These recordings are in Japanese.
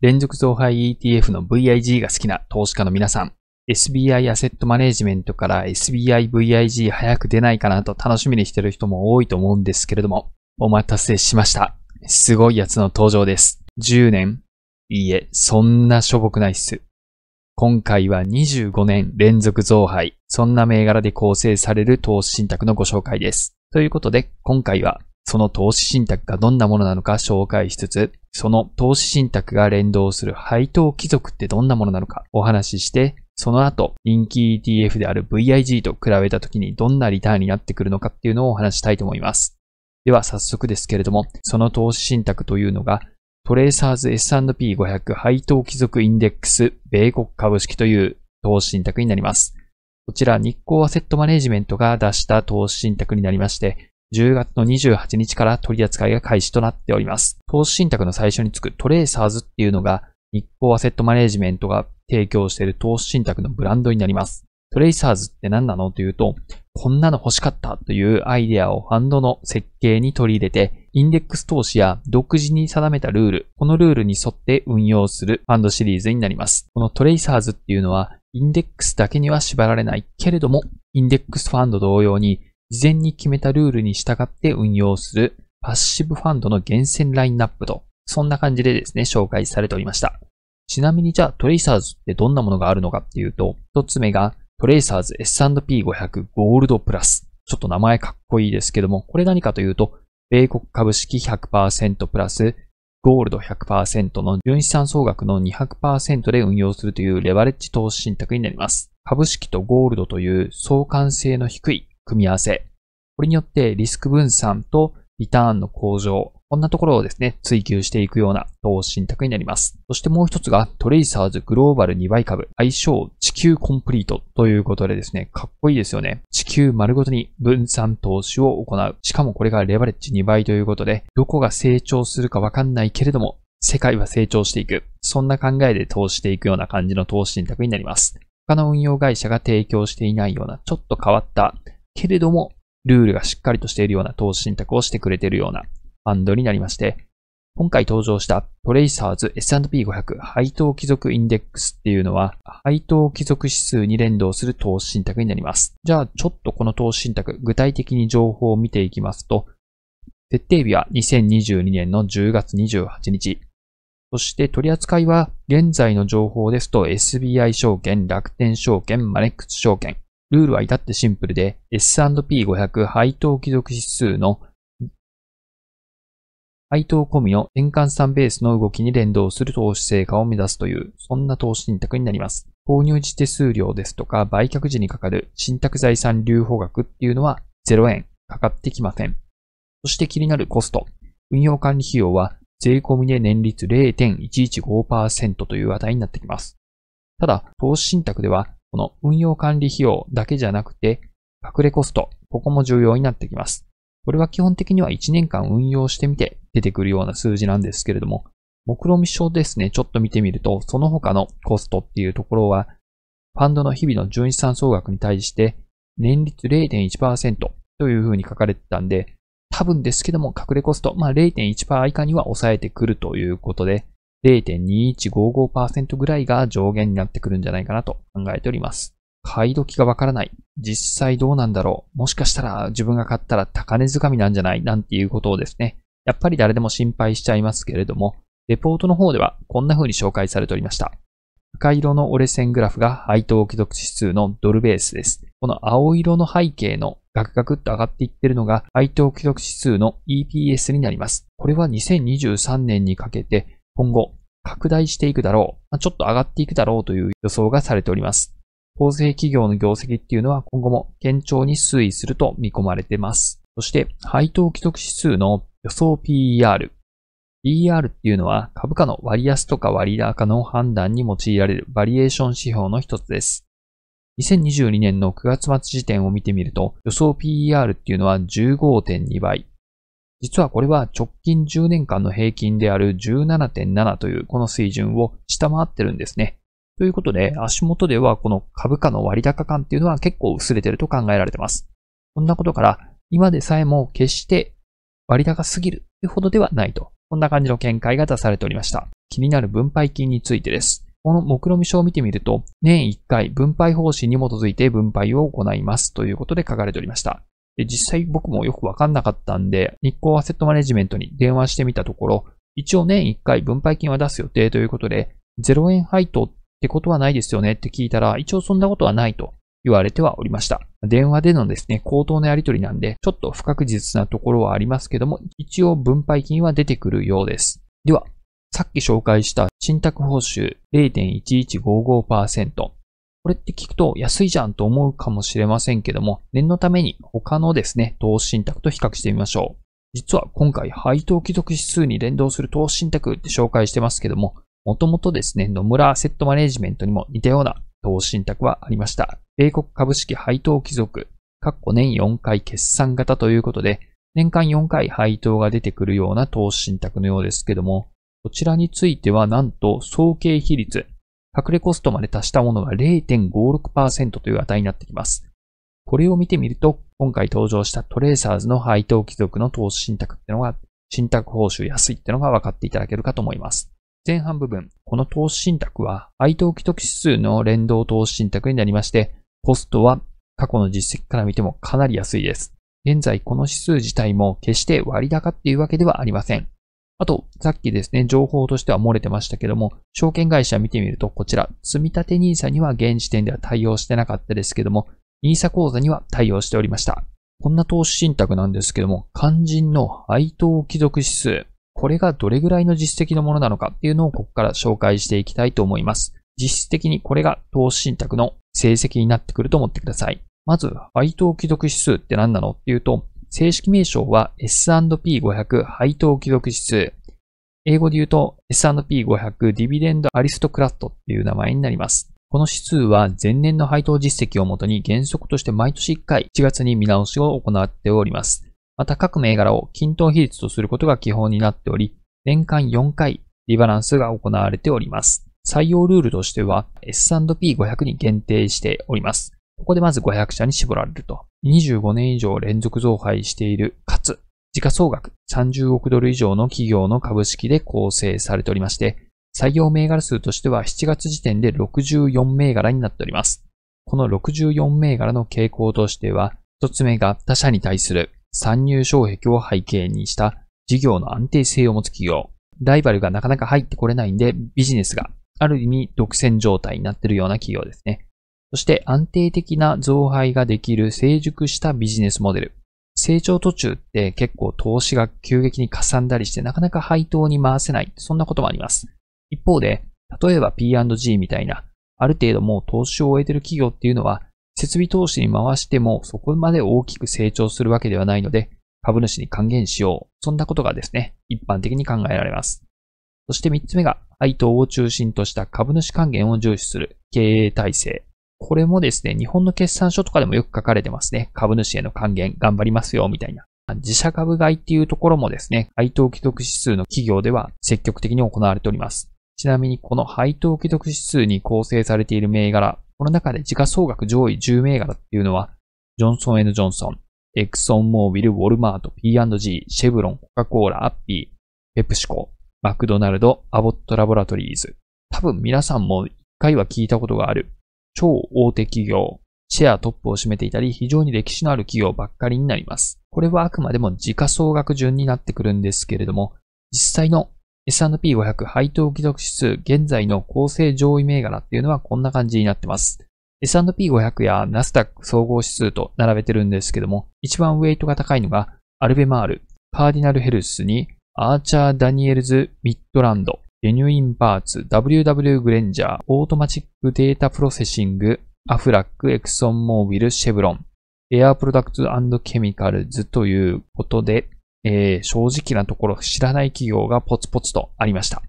連続増配 ETF の VIG が好きな投資家の皆さん、SBI アセットマネージメントから SBI VIG 早く出ないかなと楽しみにしてる人も多いと思うんですけれども、お待たせしました。すごいやつの登場です。10年いいえ、そんなしょぼくないっす。今回は25年連続増配、そんな銘柄で構成される投資信託のご紹介です。ということで、今回はその投資信託がどんなものなのか紹介しつつ、その投資信託が連動する配当貴族ってどんなものなのかお話しして、その後、人気 ETF である VIG と比べた時にどんなリターンになってくるのかっていうのをお話したいと思います。では早速ですけれども、その投資信託というのが、トレーサーズ S&P500 配当貴族インデックス米国株式という投資信託になります。こちら日光アセットマネジメントが出した投資信託になりまして、10月の28日から取り扱いが開始となっております。投資信託の最初につくトレーサーズっていうのが日光アセットマネジメントが提供している投資信託のブランドになります。トレーサーズって何なのというと、こんなの欲しかったというアイデアをファンドの設計に取り入れて、インデックス投資や独自に定めたルール、このルールに沿って運用するファンドシリーズになります。このトレーサーズっていうのは、インデックスだけには縛られないけれども、インデックスファンド同様に事前に決めたルールに従って運用するパッシブファンドの厳選ラインナップと、そんな感じでですね、紹介されておりました。ちなみにじゃあトレイサーズってどんなものがあるのかっていうと、一つ目がトレイサーズ S&P500 ゴールドプラス。ちょっと名前かっこいいですけども、これ何かというと、米国株式100%プラス、ゴールド100%の純資産総額の200%で運用するというレバレッジ投資信託になります。株式とゴールドという相関性の低い組み合わせ。これによってリスク分散とリターンの向上。こんなところをですね、追求していくような投資信託になります。そしてもう一つが、トレイサーズグローバル2倍株、愛称地球コンプリートということでですね、かっこいいですよね。地球丸ごとに分散投資を行う。しかもこれがレバレッジ2倍ということで、どこが成長するかわかんないけれども、世界は成長していく。そんな考えで投資していくような感じの投資信託になります。他の運用会社が提供していないようなちょっと変わったけれども、ルールがしっかりとしているような投資信託をしてくれているようなファンドになりまして、今回登場したトレイサーズ S&P500 配当貴族インデックスっていうのは、配当貴族指数に連動する投資信託になります。じゃあ、ちょっとこの投資信託、具体的に情報を見ていきますと、設定日は2022年の10月28日。そして取り扱いは現在の情報ですと SBI 証券、楽天証券、マネックス証券、ルールは至ってシンプルで、S&P500 配当貴族指数の配当込みの円換算ベースの動きに連動する投資成果を目指すという、そんな投資信託になります。購入時手数料ですとか、売却時にかかる信託財産留保額っていうのは0円かかってきません。そして気になるコスト。運用管理費用は税込みで年率0.115%という値になってきます。ただ、投資信託ではこの運用管理費用だけじゃなくて、隠れコスト、ここも重要になってきます。これは基本的には1年間運用してみて出てくるような数字なんですけれども、目論見書ですね、ちょっと見てみると、その他のコストっていうところは、ファンドの日々の純資産総額に対して、年率0.1%というふうに書かれてたんで、多分ですけども、隠れコスト、まあ、0.1%以下には抑えてくるということで、0.2155%ぐらいが上限になってくるんじゃないかなと考えております。買い時がわからない。実際どうなんだろう。もしかしたら自分が買ったら高値掴みなんじゃないなんていうことをですね。やっぱり誰でも心配しちゃいますけれども、レポートの方ではこんな風に紹介されておりました。赤色の折れ線グラフが配当既得指数のドルベースです。この青色の背景のガクガクっと上がっていってるのが配当既得指数の EPS になります。これは2023年にかけて今後拡大していくだろう、ちょっと上がっていくだろうという予想がされております。厚生企業の業績っていうのは今後も堅調に推移すると見込まれています。そして、配当既得指数の予想 PER。PER っていうのは株価の割安とか割高の判断に用いられるバリエーション指標の一つです。2022年の9月末時点を見てみると、予想 PER っていうのは15.2倍。実はこれは直近10年間の平均である17.7というこの水準を下回ってるんですね。ということで、足元ではこの株価の割高感っていうのは結構薄れてると考えられてます。こんなことから、今でさえも決して割高すぎるってほどではないと。こんな感じの見解が出されておりました。気になる分配金についてです。この目論見書を見てみると、年1回分配方針に基づいて分配を行いますということで書かれておりました。で、実際僕もよくわかんなかったんで、日光アセットマネジメントに電話してみたところ、一応年1回分配金は出す予定ということで、0円配当ってことはないですよねって聞いたら、一応そんなことはないと言われてはおりました。電話でのですね、口頭のやり取りなんで、ちょっと不確実なところはありますけども、一応分配金は出てくるようです。では、さっき紹介した信託報酬0.1155%、これって聞くと安いじゃんと思うかもしれませんけども、念のために他のですね、投資信託と比較してみましょう。実は今回配当貴族指数に連動する投資信託って紹介してますけども、もともとですね、野村アセットマネジメントにも似たような投資信託はありました。米国株式配当貴族、っこ年4回決算型ということで、年間4回配当が出てくるような投資信託のようですけども、こちらについてはなんと総計比率隠れコストまで足したものが0.56%という値になってきます。これを見てみると、今回登場したトレーサーズの配当貴族の投資信託ってのが、信託報酬安いってのが分かっていただけるかと思います。前半部分、この投資信託は、配当既得指数の連動投資信託になりまして、コストは過去の実績から見てもかなり安いです。現在この指数自体も決して割高っていうわけではありません。あと、さっきですね、情報としては漏れてましたけども、証券会社見てみると、こちら、積立 NISA には現時点では対応してなかったですけども、NISA 口座には対応しておりました。こんな投資信託なんですけども、肝心の配当貴族指数、これがどれぐらいの実績のものなのかっていうのをここから紹介していきたいと思います。実質的にこれが投資信託の成績になってくると思ってください。まず、配当貴族指数って何なのっていうと、正式名称は S&P500 配当記録指数。英語で言うと S&P500 ディビデンドアリストクラットっていう名前になります。この指数は前年の配当実績をもとに原則として毎年1回1月に見直しを行っております。また各銘柄を均等比率とすることが基本になっており、年間4回リバランスが行われております。採用ルールとしては S&P500 に限定しております。ここでまず500社に絞られると。25年以上連続増配している、かつ、時価総額30億ドル以上の企業の株式で構成されておりまして、採用銘柄数としては7月時点で64銘柄になっております。この64銘柄の傾向としては、一つ目が他社に対する参入障壁を背景にした事業の安定性を持つ企業。ライバルがなかなか入ってこれないんでビジネスがある意味独占状態になっているような企業ですね。そして安定的な増配ができる成熟したビジネスモデル。成長途中って結構投資が急激にかさんだりしてなかなか配当に回せない。そんなこともあります。一方で、例えば P&G みたいな、ある程度もう投資を終えてる企業っていうのは、設備投資に回してもそこまで大きく成長するわけではないので、株主に還元しよう。そんなことがですね、一般的に考えられます。そして三つ目が、配当を中心とした株主還元を重視する経営体制。これもですね、日本の決算書とかでもよく書かれてますね。株主への還元、頑張りますよ、みたいな。自社株買いっていうところもですね、配当既得指数の企業では積極的に行われております。ちなみにこの配当既得指数に構成されている銘柄、この中で時価総額上位10銘柄っていうのは、ジョンソンジョンソン、エクソンモービル、ウォルマート、P&G、シェブロン、コカ・コーラ、アッピー、ペプシコ、マクドナルド、アボット・ラボラトリーズ。多分皆さんも一回は聞いたことがある超大手企業、シェアトップを占めていたり、非常に歴史のある企業ばっかりになります。これはあくまでも時価総額順になってくるんですけれども、実際の S&P500 配当貴族指数現在の構成上位銘柄っていうのはこんな感じになってます。S&P500 やナスダック総合指数と並べてるんですけども、一番ウェイトが高いのがアルベマール、カーディナルヘルスにアーチャー・ダニエルズ・ミッドランド、ゲニュインパーツ、WW グレンジャー、オートマチックデータプロセッシング、アフラック、エクソンモービル、シェブロン、エアープロダクトケミカルズということで、えー、正直なところ知らない企業がポツポツとありました。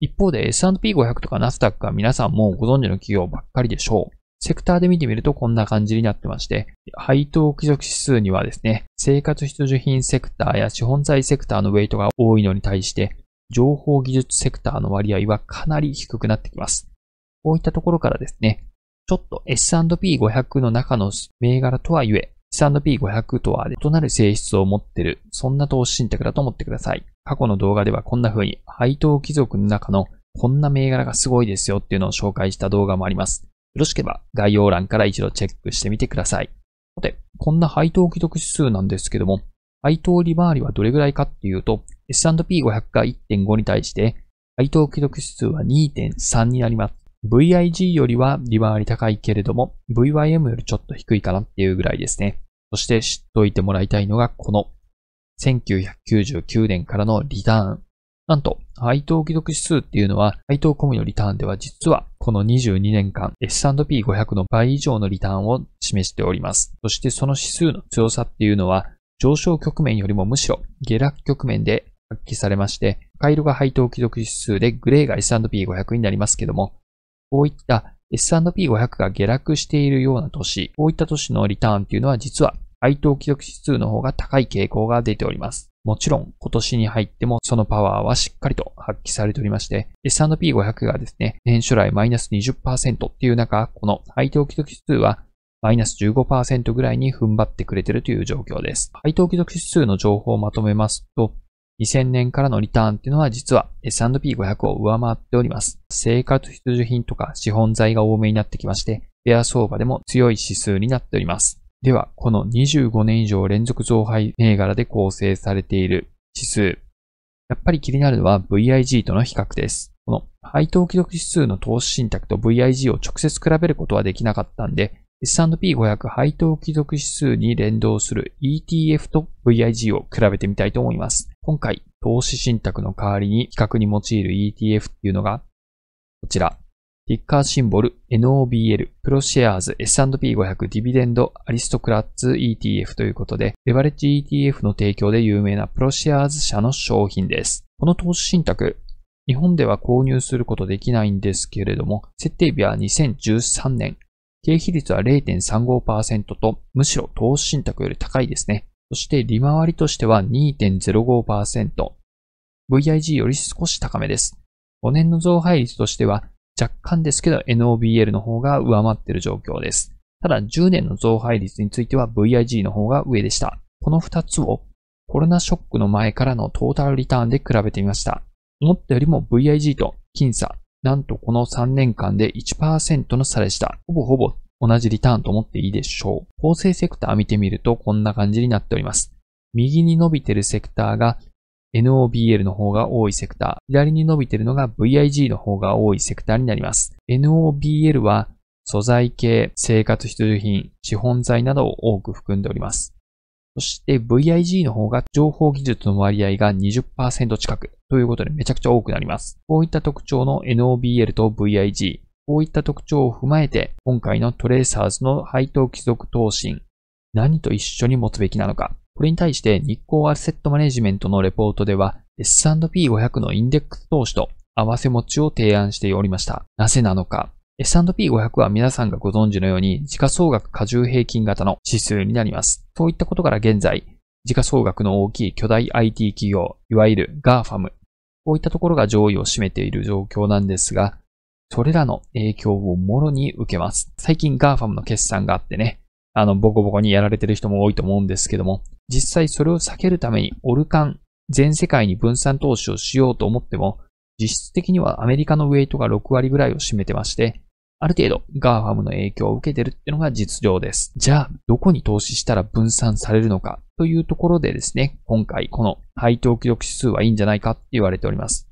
一方で S&P500 とかナスダックは皆さんもご存知の企業ばっかりでしょう。セクターで見てみるとこんな感じになってまして、配当貴族指数にはですね、生活必需品セクターや資本財セクターのウェイトが多いのに対して、情報技術セクターの割合はかなり低くなってきます。こういったところからですね、ちょっと S&P500 の中の銘柄とはいえ、S&P500 とは異なる性質を持っている、そんな投資信託だと思ってください。過去の動画ではこんな風に配当貴族の中のこんな銘柄がすごいですよっていうのを紹介した動画もあります。よろしければ概要欄から一度チェックしてみてください。さて、こんな配当貴族指数なんですけども、配当利回りはどれぐらいかっていうと、S&P500 が1.5に対して、配当記録指数は2.3になります。VIG よりは利回り高いけれども、VYM よりちょっと低いかなっていうぐらいですね。そして知っといてもらいたいのが、この1999年からのリターン。なんと、配当記録指数っていうのは、配当込みのリターンでは実は、この22年間、S&P500 の倍以上のリターンを示しております。そしてその指数の強さっていうのは、上昇局面よりもむしろ下落局面で発揮されまして、赤色が配当既読指数でグレーが S&P500 になりますけども、こういった S&P500 が下落しているような年、こういった年のリターンっていうのは実は配当既読指数の方が高い傾向が出ております。もちろん今年に入ってもそのパワーはしっかりと発揮されておりまして、S&P500 がですね、年初来マイナス20%っていう中、この配当既得指数はマイナス15%ぐらいに踏ん張ってくれてるという状況です。配当既読指数の情報をまとめますと、2000年からのリターンっていうのは実は S&P500 を上回っております。生活必需品とか資本財が多めになってきまして、ベア相場でも強い指数になっております。では、この25年以上連続増配銘柄で構成されている指数。やっぱり気になるのは VIG との比較です。この配当既読指数の投資信託と VIG を直接比べることはできなかったんで、S&P500 配当貴族指数に連動する ETF と VIG を比べてみたいと思います。今回、投資信託の代わりに比較に用いる ETF っていうのが、こちら、ティッカーシンボル NOBL プロシェアーズ S&P500 ディビデンドアリストクラッツ ETF ということで、レバレッジ ETF の提供で有名なプロシェアーズ社の商品です。この投資信託、日本では購入することできないんですけれども、設定日は2013年経費率は0.35%と、むしろ投資信託より高いですね。そして利回りとしては2.05%。VIG より少し高めです。5年の増配率としては若干ですけど NOBL の方が上回っている状況です。ただ10年の増配率については VIG の方が上でした。この2つをコロナショックの前からのトータルリターンで比べてみました。思ったよりも VIG と僅差なんとこの3年間で1%の差でした。ほぼほぼ同じリターンと思っていいでしょう。構成セクター見てみるとこんな感じになっております。右に伸びてるセクターが NOBL の方が多いセクター、左に伸びてるのが VIG の方が多いセクターになります。NOBL は素材系、生活必需品、資本材などを多く含んでおります。そして VIG の方が情報技術の割合が20%近くということでめちゃくちゃ多くなります。こういった特徴の NOBL と VIG、こういった特徴を踏まえて、今回のトレーサーズの配当貴族投信、何と一緒に持つべきなのか。これに対して日光アセットマネジメントのレポートでは S&P500 のインデックス投資と合わせ持ちを提案しておりました。なぜなのか。S&P500 は皆さんがご存知のように、時価総額過重平均型の指数になります。そういったことから現在、時価総額の大きい巨大 IT 企業、いわゆる GAFAM、こういったところが上位を占めている状況なんですが、それらの影響をもろに受けます。最近 GAFAM の決算があってね、あの、ボコボコにやられてる人も多いと思うんですけども、実際それを避けるためにオルカン、全世界に分散投資をしようと思っても、実質的にはアメリカのウェイトが6割ぐらいを占めてまして、ある程度、ガーファムの影響を受けてるっていうのが実情です。じゃあ、どこに投資したら分散されるのかというところでですね、今回この配当記録指数はいいんじゃないかって言われております。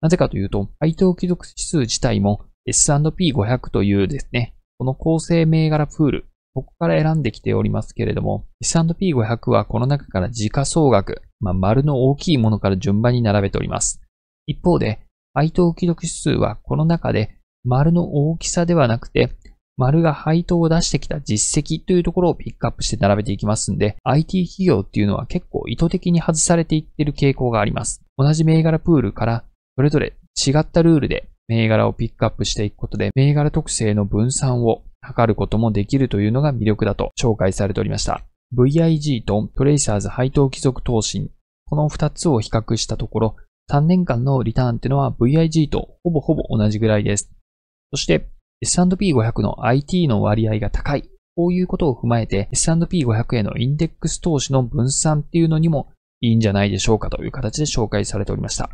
なぜかというと、配当記録指数自体も S&P500 というですね、この構成銘柄プール、ここから選んできておりますけれども、S&P500 はこの中から時価総額、まあ、丸の大きいものから順番に並べております。一方で、配当記録指数はこの中で丸の大きさではなくて、丸が配当を出してきた実績というところをピックアップして並べていきますんで、IT 企業っていうのは結構意図的に外されていってる傾向があります。同じ銘柄プールから、それぞれ違ったルールで銘柄をピックアップしていくことで、銘柄特性の分散を図ることもできるというのが魅力だと紹介されておりました。VIG とトレイサーズ配当貴族投信、この2つを比較したところ、3年間のリターンっていうのは VIG とほぼほぼ同じぐらいです。そして、S&P500 の IT の割合が高い。こういうことを踏まえて、S&P500 へのインデックス投資の分散っていうのにもいいんじゃないでしょうかという形で紹介されておりました。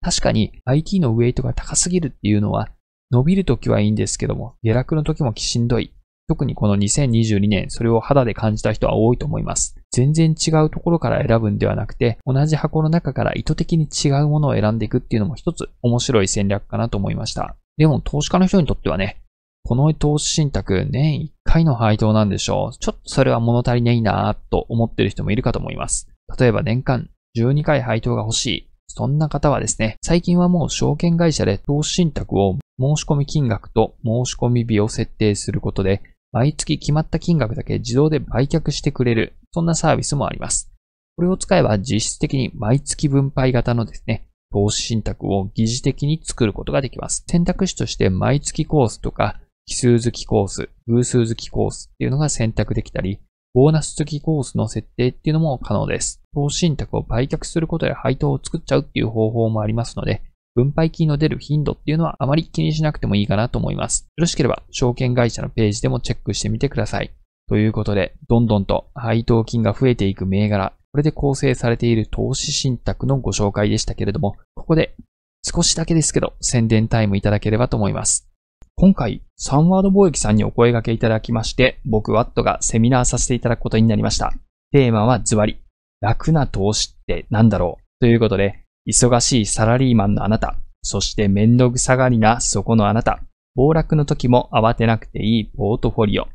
確かに IT のウェイトが高すぎるっていうのは、伸びるときはいいんですけども、下落のときもしんどい。特にこの2022年、それを肌で感じた人は多いと思います。全然違うところから選ぶんではなくて、同じ箱の中から意図的に違うものを選んでいくっていうのも一つ面白い戦略かなと思いました。でも投資家の人にとってはね、この投資信託年1回の配当なんでしょう。ちょっとそれは物足りないなぁと思ってる人もいるかと思います。例えば年間12回配当が欲しい。そんな方はですね、最近はもう証券会社で投資信託を申し込み金額と申し込み日を設定することで、毎月決まった金額だけ自動で売却してくれる、そんなサービスもあります。これを使えば実質的に毎月分配型のですね、投資信託を疑似的に作ることができます。選択肢として毎月コースとか、奇数月コース、偶数月コースっていうのが選択できたり、ボーナス月コースの設定っていうのも可能です。投資信託を売却することや配当を作っちゃうっていう方法もありますので、分配金の出る頻度っていうのはあまり気にしなくてもいいかなと思います。よろしければ、証券会社のページでもチェックしてみてください。ということで、どんどんと配当金が増えていく銘柄、これで構成されている投資信託のご紹介でしたけれども、ここで少しだけですけど宣伝タイムいただければと思います。今回、サンワード貿易さんにお声掛けいただきまして、僕ワットがセミナーさせていただくことになりました。テーマはズバリ、楽な投資って何だろうということで、忙しいサラリーマンのあなた、そして面倒くさがりなそこのあなた、暴落の時も慌てなくていいポートフォリオ、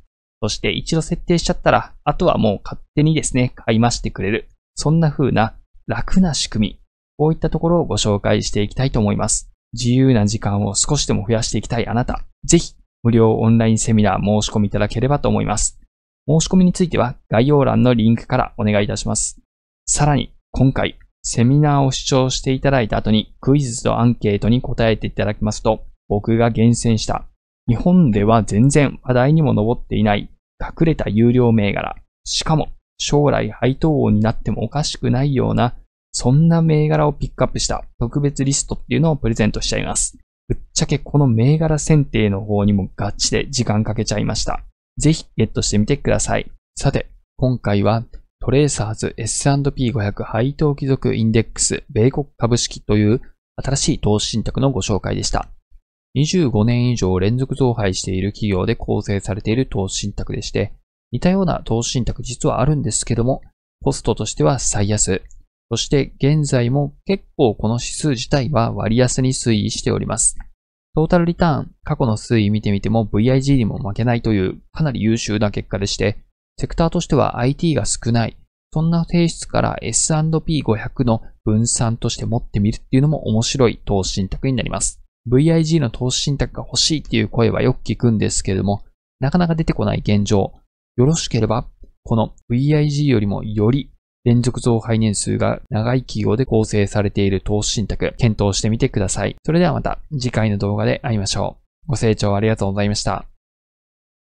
そして一度設定しちゃったら、あとはもう勝手にですね、買い増してくれる。そんな風な楽な仕組み。こういったところをご紹介していきたいと思います。自由な時間を少しでも増やしていきたいあなた。ぜひ、無料オンラインセミナー申し込みいただければと思います。申し込みについては概要欄のリンクからお願いいたします。さらに、今回、セミナーを視聴していただいた後にクイズとアンケートに答えていただきますと、僕が厳選した日本では全然話題にも上っていない隠れた有料銘柄、しかも将来配当王になってもおかしくないような、そんな銘柄をピックアップした特別リストっていうのをプレゼントしちゃいます。ぶっちゃけこの銘柄選定の方にもガチで時間かけちゃいました。ぜひゲットしてみてください。さて、今回はトレーサーズ S&P500 配当貴族インデックス米国株式という新しい投資信託のご紹介でした。25年以上連続増配している企業で構成されている投資信託でして、似たような投資信託実はあるんですけども、コストとしては最安。そして現在も結構この指数自体は割安に推移しております。トータルリターン、過去の推移見てみても VIG にも負けないというかなり優秀な結果でして、セクターとしては IT が少ない、そんな性質から S&P500 の分散として持ってみるっていうのも面白い投資信託になります。VIG の投資信託が欲しいっていう声はよく聞くんですけれども、なかなか出てこない現状。よろしければ、この VIG よりもより連続増配年数が長い企業で構成されている投資信託、検討してみてください。それではまた次回の動画で会いましょう。ご清聴ありがとうございました。